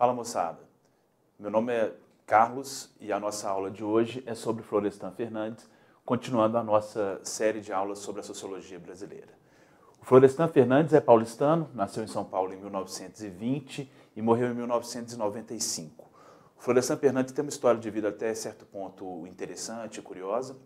Fala moçada, meu nome é Carlos e a nossa aula de hoje é sobre Florestan Fernandes, continuando a nossa série de aulas sobre a sociologia brasileira. O Florestan Fernandes é paulistano, nasceu em São Paulo em 1920 e morreu em 1995. O Florestan Fernandes tem uma história de vida até certo ponto interessante, curiosa,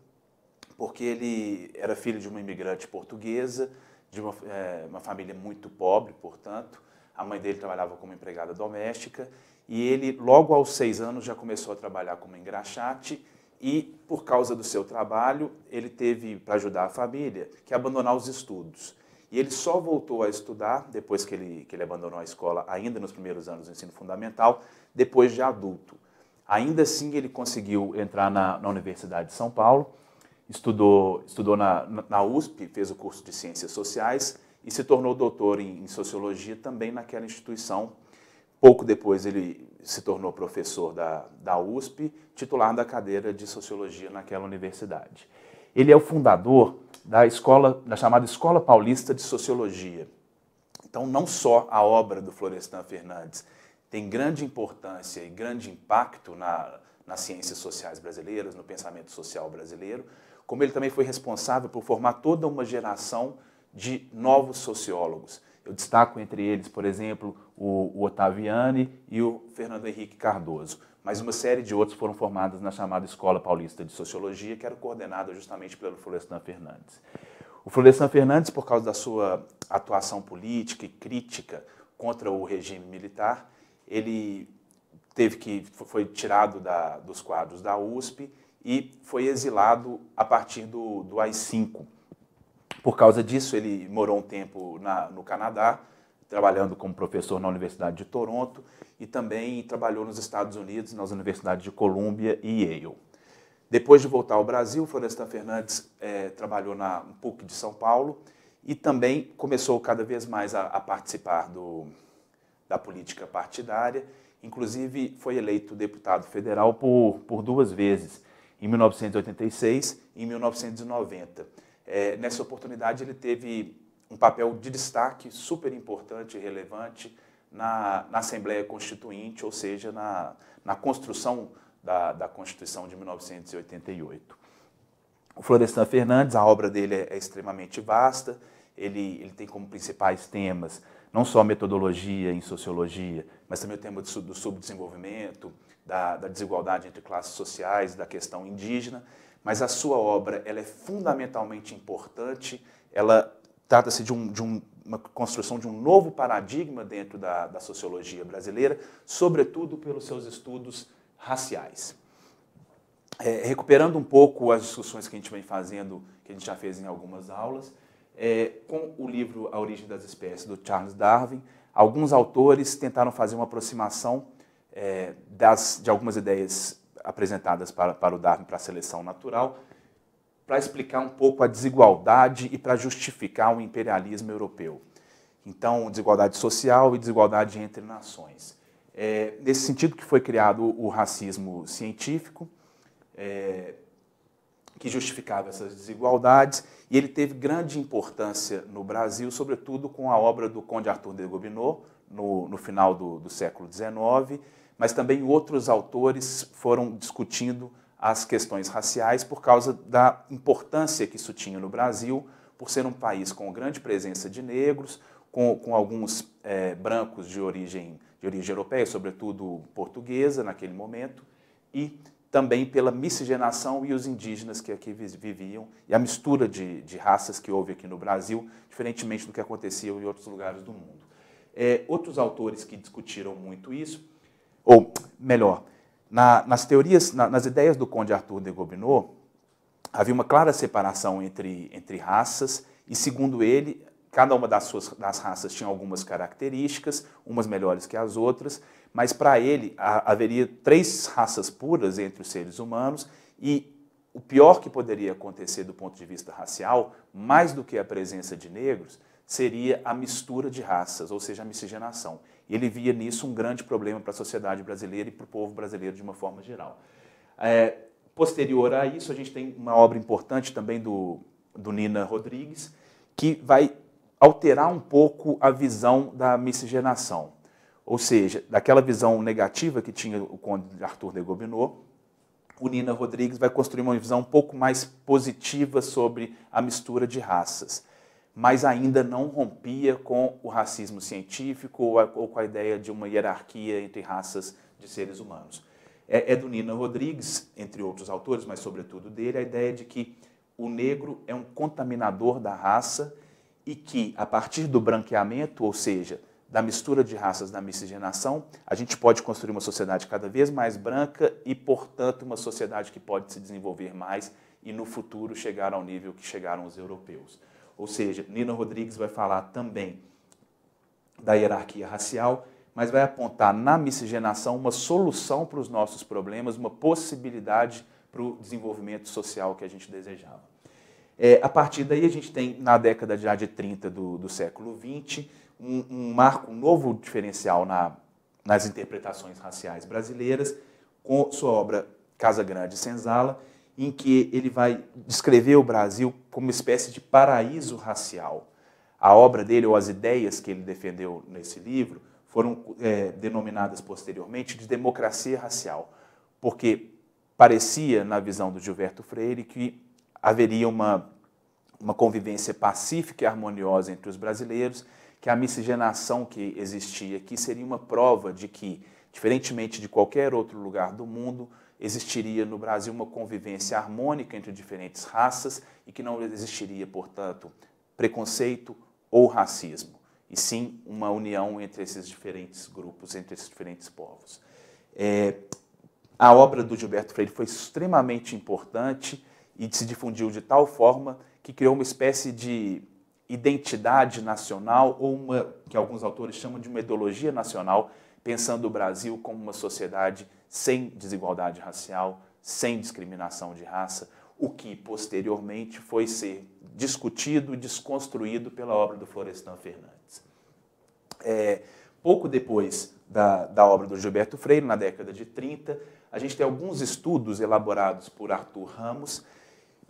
porque ele era filho de uma imigrante portuguesa, de uma, é, uma família muito pobre, portanto, a mãe dele trabalhava como empregada doméstica e ele, logo aos seis anos, já começou a trabalhar como engraxate e, por causa do seu trabalho, ele teve, para ajudar a família, que é abandonar os estudos. E ele só voltou a estudar depois que ele, que ele abandonou a escola, ainda nos primeiros anos do ensino fundamental, depois de adulto. Ainda assim, ele conseguiu entrar na, na Universidade de São Paulo, estudou, estudou na, na USP, fez o curso de Ciências Sociais e se tornou doutor em, em sociologia também naquela instituição. Pouco depois ele se tornou professor da, da USP, titular da cadeira de sociologia naquela universidade. Ele é o fundador da escola, da chamada Escola Paulista de Sociologia. Então, não só a obra do Florestan Fernandes tem grande importância e grande impacto na, nas ciências sociais brasileiras, no pensamento social brasileiro, como ele também foi responsável por formar toda uma geração de novos sociólogos. Eu destaco entre eles, por exemplo, o, o Otaviani e o Fernando Henrique Cardoso. Mas uma série de outros foram formados na chamada Escola Paulista de Sociologia, que era coordenada justamente pelo Florestan Fernandes. O Florestan Fernandes, por causa da sua atuação política e crítica contra o regime militar, ele teve que foi tirado da, dos quadros da USP e foi exilado a partir do, do AI-5, por causa disso, ele morou um tempo na, no Canadá, trabalhando como professor na Universidade de Toronto e também trabalhou nos Estados Unidos, nas universidades de Colômbia e Yale. Depois de voltar ao Brasil, Florestan Fernandes é, trabalhou na PUC de São Paulo e também começou cada vez mais a, a participar do, da política partidária. Inclusive, foi eleito deputado federal por, por duas vezes, em 1986 e em 1990 é, nessa oportunidade, ele teve um papel de destaque super importante e relevante na, na Assembleia Constituinte, ou seja, na, na construção da, da Constituição de 1988. O Florestan Fernandes, a obra dele é, é extremamente vasta, ele, ele tem como principais temas não só metodologia em sociologia, mas também o tema do subdesenvolvimento, da, da desigualdade entre classes sociais, da questão indígena mas a sua obra ela é fundamentalmente importante, ela trata-se de, um, de um, uma construção de um novo paradigma dentro da, da sociologia brasileira, sobretudo pelos seus estudos raciais. É, recuperando um pouco as discussões que a gente vem fazendo, que a gente já fez em algumas aulas, é, com o livro A Origem das Espécies, do Charles Darwin, alguns autores tentaram fazer uma aproximação é, das, de algumas ideias apresentadas para, para o Darwin para a seleção natural, para explicar um pouco a desigualdade e para justificar o imperialismo europeu. Então, desigualdade social e desigualdade entre nações. É, nesse sentido que foi criado o racismo científico, é, que justificava essas desigualdades, e ele teve grande importância no Brasil, sobretudo com a obra do Conde Arthur de Gobineau, no, no final do, do século XIX, mas também outros autores foram discutindo as questões raciais por causa da importância que isso tinha no Brasil, por ser um país com grande presença de negros, com, com alguns é, brancos de origem, de origem europeia, sobretudo portuguesa naquele momento, e também pela miscigenação e os indígenas que aqui viviam e a mistura de, de raças que houve aqui no Brasil, diferentemente do que acontecia em outros lugares do mundo. É, outros autores que discutiram muito isso ou, melhor, na, nas teorias, na, nas ideias do Conde Arthur de Gobineau, havia uma clara separação entre, entre raças, e segundo ele, cada uma das, suas, das raças tinha algumas características, umas melhores que as outras, mas para ele a, haveria três raças puras entre os seres humanos e o pior que poderia acontecer do ponto de vista racial, mais do que a presença de negros, seria a mistura de raças, ou seja, a miscigenação. E ele via nisso um grande problema para a sociedade brasileira e para o povo brasileiro de uma forma geral. É, posterior a isso, a gente tem uma obra importante também do, do Nina Rodrigues, que vai alterar um pouco a visão da miscigenação. Ou seja, daquela visão negativa que tinha o conde Arthur de Gobineau, o Nina Rodrigues vai construir uma visão um pouco mais positiva sobre a mistura de raças mas ainda não rompia com o racismo científico ou, a, ou com a ideia de uma hierarquia entre raças de seres humanos. É, é do Nina Rodrigues, entre outros autores, mas sobretudo dele, a ideia de que o negro é um contaminador da raça e que, a partir do branqueamento, ou seja, da mistura de raças da miscigenação, a gente pode construir uma sociedade cada vez mais branca e, portanto, uma sociedade que pode se desenvolver mais e, no futuro, chegar ao nível que chegaram os europeus. Ou seja, Nina Rodrigues vai falar também da hierarquia racial, mas vai apontar na miscigenação uma solução para os nossos problemas, uma possibilidade para o desenvolvimento social que a gente desejava. É, a partir daí, a gente tem, na década já de 30 do, do século 20, um, um, marco, um novo diferencial na, nas interpretações raciais brasileiras, com sua obra Casa Grande Senzala, em que ele vai descrever o Brasil como uma espécie de paraíso racial. A obra dele, ou as ideias que ele defendeu nesse livro, foram é, denominadas posteriormente de democracia racial, porque parecia, na visão do Gilberto Freire, que haveria uma, uma convivência pacífica e harmoniosa entre os brasileiros, que a miscigenação que existia aqui seria uma prova de que, diferentemente de qualquer outro lugar do mundo, existiria no Brasil uma convivência harmônica entre diferentes raças e que não existiria, portanto, preconceito ou racismo, e sim uma união entre esses diferentes grupos, entre esses diferentes povos. É, a obra do Gilberto Freire foi extremamente importante e se difundiu de tal forma que criou uma espécie de identidade nacional ou uma que alguns autores chamam de uma ideologia nacional, pensando o Brasil como uma sociedade sem desigualdade racial, sem discriminação de raça, o que posteriormente foi ser discutido e desconstruído pela obra do Florestan Fernandes. É, pouco depois da, da obra do Gilberto Freire, na década de 30, a gente tem alguns estudos elaborados por Arthur Ramos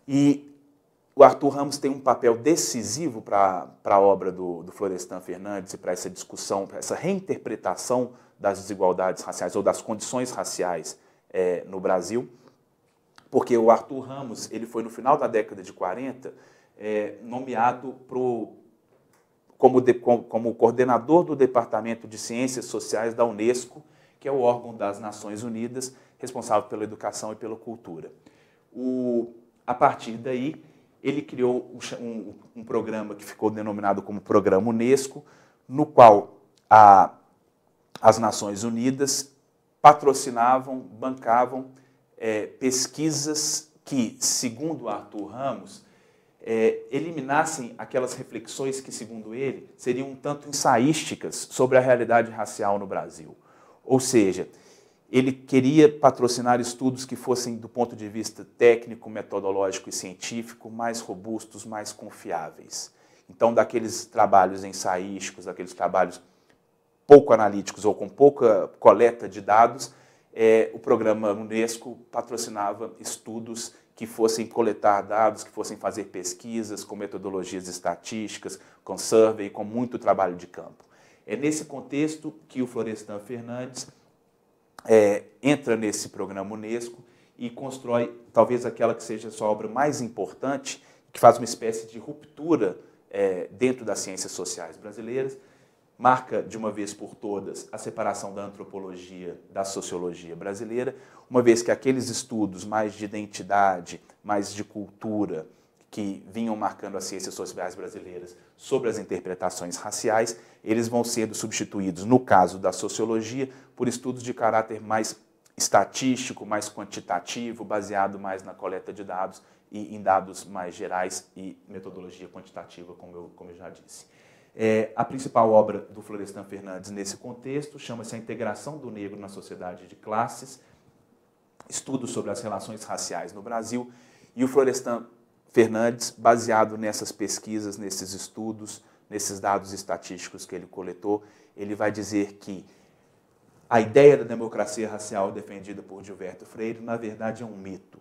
e o Arthur Ramos tem um papel decisivo para a obra do, do Florestan Fernandes e para essa discussão, para essa reinterpretação das desigualdades raciais ou das condições raciais é, no Brasil, porque o Arthur Ramos ele foi no final da década de 40 é, nomeado pro, como, de, como, como coordenador do Departamento de Ciências Sociais da Unesco, que é o órgão das Nações Unidas responsável pela educação e pela cultura. O, a partir daí ele criou um, um programa que ficou denominado como Programa Unesco, no qual a, as Nações Unidas patrocinavam, bancavam é, pesquisas que, segundo Arthur Ramos, é, eliminassem aquelas reflexões que, segundo ele, seriam um tanto ensaísticas sobre a realidade racial no Brasil. Ou seja, ele queria patrocinar estudos que fossem, do ponto de vista técnico, metodológico e científico, mais robustos, mais confiáveis. Então, daqueles trabalhos ensaísticos, daqueles trabalhos pouco analíticos ou com pouca coleta de dados, é, o programa Unesco patrocinava estudos que fossem coletar dados, que fossem fazer pesquisas com metodologias estatísticas, com survey, com muito trabalho de campo. É nesse contexto que o Florestan Fernandes é, entra nesse programa Unesco e constrói talvez aquela que seja a sua obra mais importante, que faz uma espécie de ruptura é, dentro das ciências sociais brasileiras, marca de uma vez por todas a separação da antropologia da sociologia brasileira, uma vez que aqueles estudos mais de identidade, mais de cultura, que vinham marcando as ciências sociais brasileiras sobre as interpretações raciais, eles vão sendo substituídos, no caso da sociologia, por estudos de caráter mais estatístico, mais quantitativo, baseado mais na coleta de dados e em dados mais gerais e metodologia quantitativa, como eu, como eu já disse. É, a principal obra do Florestan Fernandes nesse contexto chama-se A Integração do Negro na Sociedade de Classes, estudos sobre as relações raciais no Brasil, e o Florestan Fernandes, baseado nessas pesquisas, nesses estudos, nesses dados estatísticos que ele coletou, ele vai dizer que a ideia da democracia racial defendida por Gilberto Freire, na verdade, é um mito.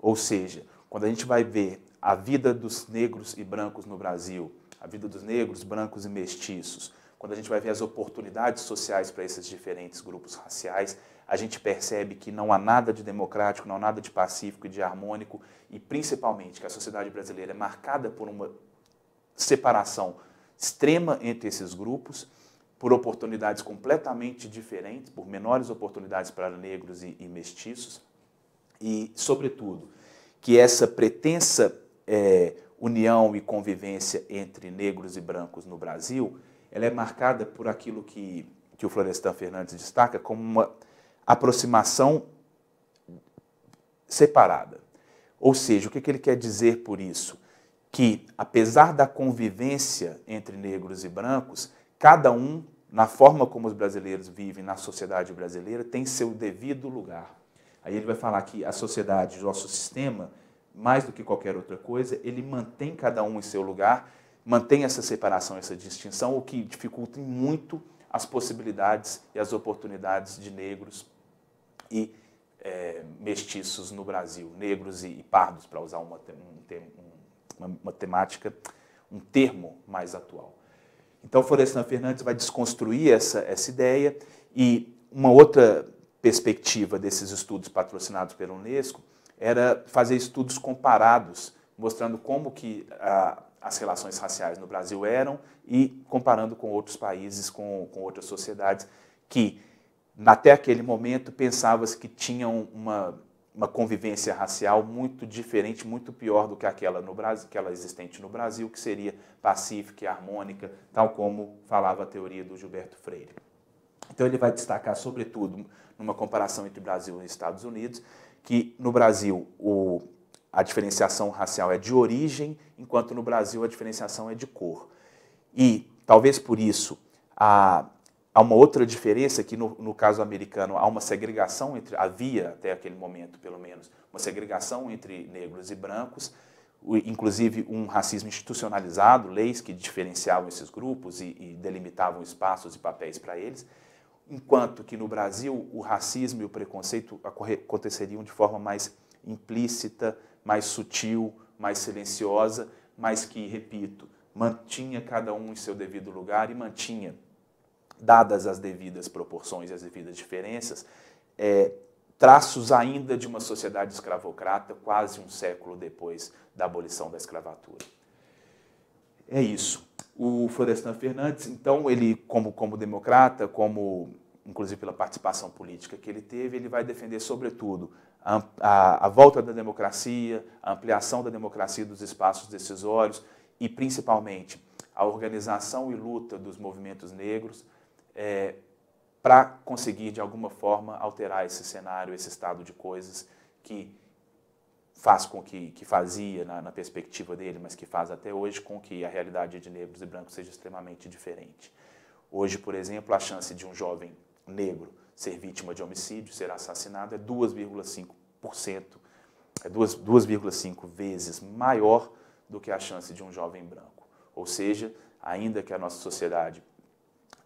Ou seja, quando a gente vai ver a vida dos negros e brancos no Brasil, a vida dos negros, brancos e mestiços, quando a gente vai ver as oportunidades sociais para esses diferentes grupos raciais, a gente percebe que não há nada de democrático, não há nada de pacífico e de harmônico, e principalmente que a sociedade brasileira é marcada por uma separação extrema entre esses grupos, por oportunidades completamente diferentes, por menores oportunidades para negros e, e mestiços, e, sobretudo, que essa pretensa é, união e convivência entre negros e brancos no Brasil ela é marcada por aquilo que, que o Florestan Fernandes destaca como uma aproximação separada. Ou seja, o que, que ele quer dizer por isso? Que, apesar da convivência entre negros e brancos, cada um, na forma como os brasileiros vivem na sociedade brasileira, tem seu devido lugar. Aí ele vai falar que a sociedade, o nosso sistema, mais do que qualquer outra coisa, ele mantém cada um em seu lugar mantém essa separação, essa distinção, o que dificulta muito as possibilidades e as oportunidades de negros e é, mestiços no Brasil, negros e, e pardos, para usar uma, um, um, uma, uma temática, um termo mais atual. Então, Florestan Fernandes vai desconstruir essa, essa ideia e uma outra perspectiva desses estudos patrocinados pela Unesco era fazer estudos comparados, mostrando como que a as relações raciais no Brasil eram e comparando com outros países, com, com outras sociedades que até aquele momento pensava-se que tinham uma, uma convivência racial muito diferente, muito pior do que aquela no Brasil, aquela existente no Brasil, que seria pacífica e harmônica, tal como falava a teoria do Gilberto Freire. Então ele vai destacar, sobretudo, numa comparação entre Brasil e Estados Unidos, que no Brasil o, a diferenciação racial é de origem, enquanto no Brasil a diferenciação é de cor. E talvez por isso há, há uma outra diferença que no, no, caso americano há uma segregação entre havia até aquele momento pelo menos uma segregação entre negros e brancos, inclusive um racismo institucionalizado, leis que diferenciavam esses grupos e, e delimitavam espaços e papéis para eles. Enquanto que no Brasil o racismo e o preconceito aconteceriam de forma mais implícita, mais sutil, mais silenciosa, mas que, repito, mantinha cada um em seu devido lugar e mantinha, dadas as devidas proporções e as devidas diferenças, é, traços ainda de uma sociedade escravocrata quase um século depois da abolição da escravatura. É isso. O Florestan Fernandes, então, ele como, como democrata, como inclusive pela participação política que ele teve, ele vai defender sobretudo a, a, volta da democracia, a ampliação da democracia dos espaços decisórios e, principalmente, a organização e luta dos movimentos negros é, para conseguir, de alguma forma, alterar esse cenário, esse estado de coisas que faz com que, que fazia na, na, perspectiva dele, mas que faz até hoje com que a realidade de negros e brancos seja extremamente diferente. Hoje, por exemplo, a chance de um jovem negro ser vítima de homicídio, ser assassinado, é 2,5%, é 2,5 vezes maior do que a chance de um jovem branco. Ou seja, ainda que a nossa sociedade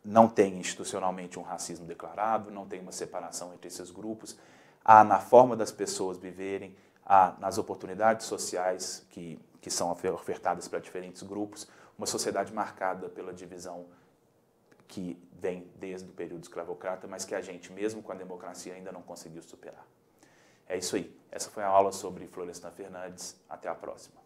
não tenha institucionalmente um racismo declarado, não tenha uma separação entre esses grupos, há na forma das pessoas viverem, há nas oportunidades sociais que, que são ofertadas para diferentes grupos, uma sociedade marcada pela divisão que vem desde o período escravocrata, mas que a gente, mesmo com a democracia, ainda não conseguiu superar. É isso aí. Essa foi a aula sobre Florestan Fernandes. Até a próxima.